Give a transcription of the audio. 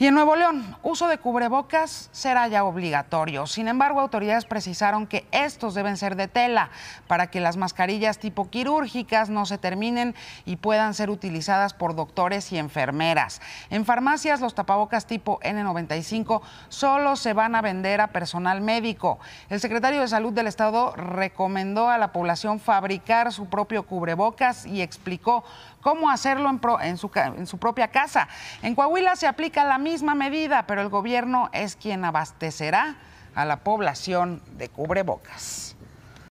Y en Nuevo León, uso de cubrebocas será ya obligatorio. Sin embargo, autoridades precisaron que estos deben ser de tela para que las mascarillas tipo quirúrgicas no se terminen y puedan ser utilizadas por doctores y enfermeras. En farmacias, los tapabocas tipo N95 solo se van a vender a personal médico. El secretario de Salud del Estado recomendó a la población fabricar su propio cubrebocas y explicó cómo hacerlo en, su, su propia casa. En Coahuila se aplica la misma medida, pero el gobierno es quien abastecerá a la población de cubrebocas.